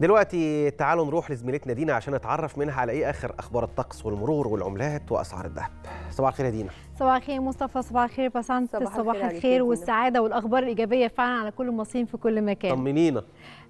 دلوقتي تعالوا نروح لزميلتنا دينا عشان نتعرف منها على ايه اخر اخبار الطقس والمرور والعملات واسعار الذهب صباح الخير يا دينا صباح الخير مصطفى صباح الخير بسانت صباح, صباح الخير, الخير والسعاده والاخبار الايجابيه فعلا على كل المصريين في كل مكان طمنينا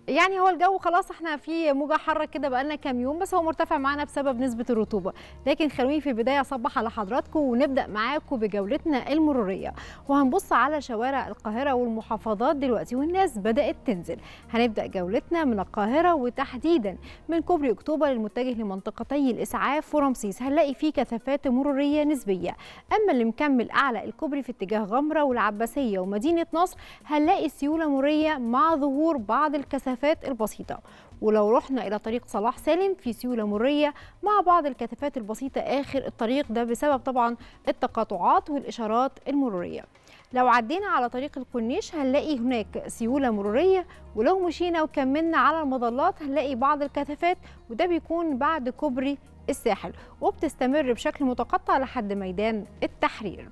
يعني هو الجو خلاص احنا في موجه حاره كده بقالنا كام يوم بس هو مرتفع معانا بسبب نسبه الرطوبه لكن خلوني في البدايه اصبح على حضراتكم ونبدا معاكم بجولتنا المروريه وهنبص على شوارع القاهره والمحافظات دلوقتي والناس بدات تنزل هنبدا جولتنا من القاهره وتحديدا من كوبري اكتوبر المتجه لمنطقتي الاسعاف ورمسيس هنلاقي فيه كثافات مروريه نسبيه اما اللي مكمل اعلى الكوبري في اتجاه غمره والعباسيه ومدينه نصر هنلاقي سيوله مروريه مع ظهور بعض الكثافات البسيطه ولو رحنا الى طريق صلاح سالم في سيوله مريه مع بعض الكثافات البسيطه اخر الطريق ده بسبب طبعا التقاطعات والاشارات المروريه لو عدينا على طريق الكورنيش هنلاقي هناك سيولة مرورية ولو مشينا وكملنا على المظلات هنلاقي بعض الكثافات وده بيكون بعد كوبري الساحل وبتستمر بشكل متقطع لحد ميدان التحرير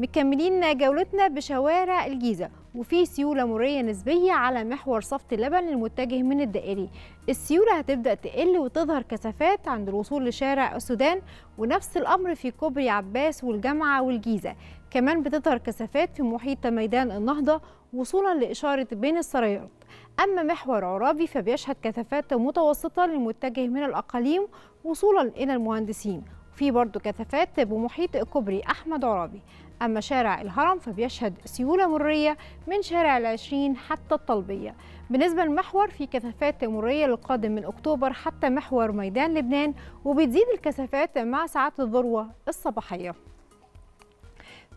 مكملين جولتنا بشوارع الجيزة وفي سيولة مرية نسبية على محور صفت اللبن المتجه من الدائري السيولة هتبدأ تقل وتظهر كثافات عند الوصول لشارع السودان ونفس الأمر في كوبري عباس والجامعة والجيزة كمان بتظهر كثافات في محيط ميدان النهضة وصولا لإشارة بين السرايات أما محور عرابي فبيشهد كثافات متوسطة للمتجه من الأقاليم وصولا إلى المهندسين في برضه كثافات بمحيط كوبري أحمد عرابي أما شارع الهرم فبيشهد سيولة مرية من شارع العشرين حتى الطلبية بالنسبة للمحور في كثافات مرية للقادم من أكتوبر حتى محور ميدان لبنان وبتزيد الكثافات مع ساعات الذروة الصباحية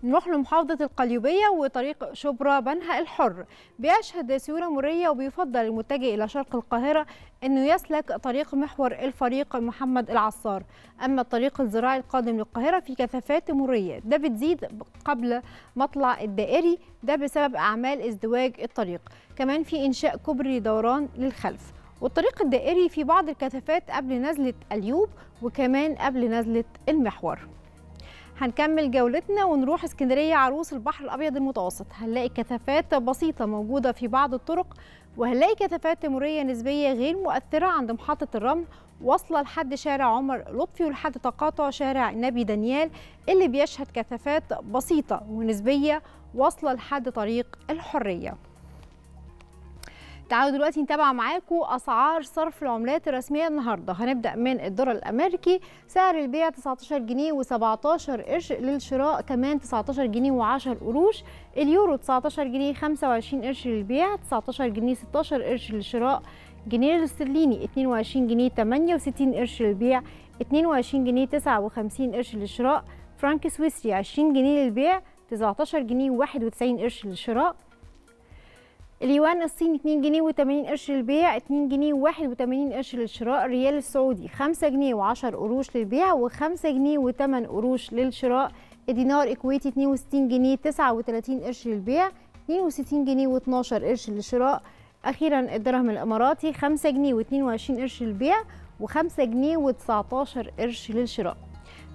نروح لمحافظة القليوبية وطريق شبرا بنها الحر بيشهد سيولة مرية وبيفضل المتجه إلى شرق القاهرة أنه يسلك طريق محور الفريق محمد العصار أما الطريق الزراعي القادم للقاهرة في كثافات مرية ده بتزيد قبل مطلع الدائري ده بسبب أعمال ازدواج الطريق كمان في إنشاء كوبري دوران للخلف والطريق الدائري في بعض الكثافات قبل نزلة اليوب وكمان قبل نزلة المحور هنكمل جولتنا ونروح اسكندريه عروس البحر الابيض المتوسط هنلاقي كثافات بسيطه موجوده في بعض الطرق وهنلاقي كثافات تموريه نسبيه غير مؤثره عند محطه الرمل واصله لحد شارع عمر لطفي ولحد تقاطع شارع النبي دانيال اللي بيشهد كثافات بسيطه ونسبيه واصله لحد طريق الحريه تعالوا دلوقتي نتابع معاكم اسعار صرف العملات الرسميه النهارده هنبدا من الدولار الامريكي سعر البيع 19 جنيه و17 قرش للشراء كمان 19 جنيه و10 قروش اليورو 19 جنيه 25 قرش للبيع 19 جنيه 16 قرش للشراء جنيه الاسترليني 22 جنيه 68 قرش للبيع 22 جنيه 59 قرش للشراء فرنك سويسري 20 جنيه للبيع 19 جنيه 91 قرش للشراء اليوان الصيني 2 جنيه و80 قرش للبيع 2 جنيه و81 قرش للشراء الريال السعودي 5 جنيه و10 قروش للبيع و5 جنيه و8 قروش للشراء الدينار الكويتي 62 جنيه 39 قرش للبيع 62 جنيه و12 قرش للشراء اخيرا الدرهم الاماراتي 5 جنيه و22 قرش للبيع و5 جنيه و19 قرش للشراء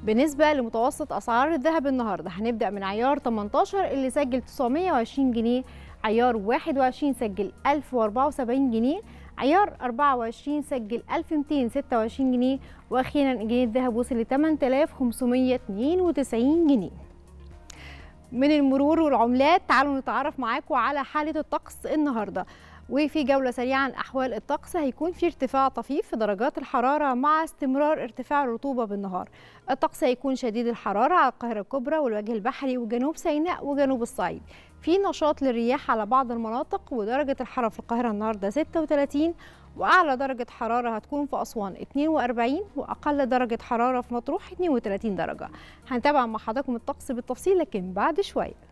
بالنسبة لمتوسط أسعار الذهب النهاردة هنبدأ من عيار 18 اللي سجل 920 جنيه عيار 21 سجل 1074 جنيه عيار 24 سجل 1226 جنيه واخيرا جنيه الذهب وصل ل 8592 جنيه من المرور والعملات تعالوا نتعرف معاكم على حالة الطقس النهاردة وفي جولة سريعة عن أحوال الطقس هيكون في ارتفاع طفيف في درجات الحرارة مع استمرار ارتفاع الرطوبة بالنهار الطقس هيكون شديد الحرارة على القاهرة الكبرى والوجه البحري وجنوب سيناء وجنوب الصعيد في نشاط للرياح على بعض المناطق ودرجة الحرارة في القاهرة النهاردة 36 وأعلى درجة حرارة هتكون في أسوان 42 وأقل درجة حرارة في مطروح 32 درجة هنتابع مع حضراتكم الطقس بالتفصيل لكن بعد شوية